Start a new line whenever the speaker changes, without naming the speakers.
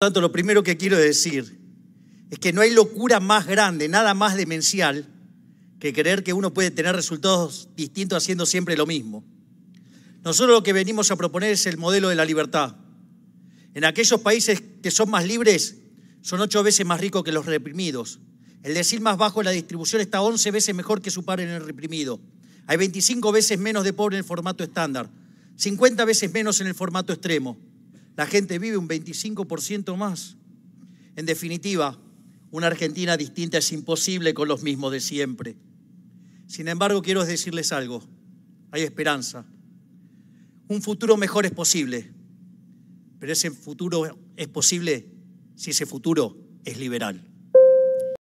tanto, lo primero que quiero decir es que no hay locura más grande, nada más demencial, que creer que uno puede tener resultados distintos haciendo siempre lo mismo. Nosotros lo que venimos a proponer es el modelo de la libertad. En aquellos países que son más libres, son ocho veces más ricos que los reprimidos. El decir más bajo en la distribución está once veces mejor que su par en el reprimido. Hay 25 veces menos de pobre en el formato estándar, 50 veces menos en el formato extremo. La gente vive un 25% más. En definitiva, una Argentina distinta es imposible con los mismos de siempre. Sin embargo, quiero decirles algo. Hay esperanza. Un futuro mejor es posible. Pero ese futuro es posible si ese futuro es liberal.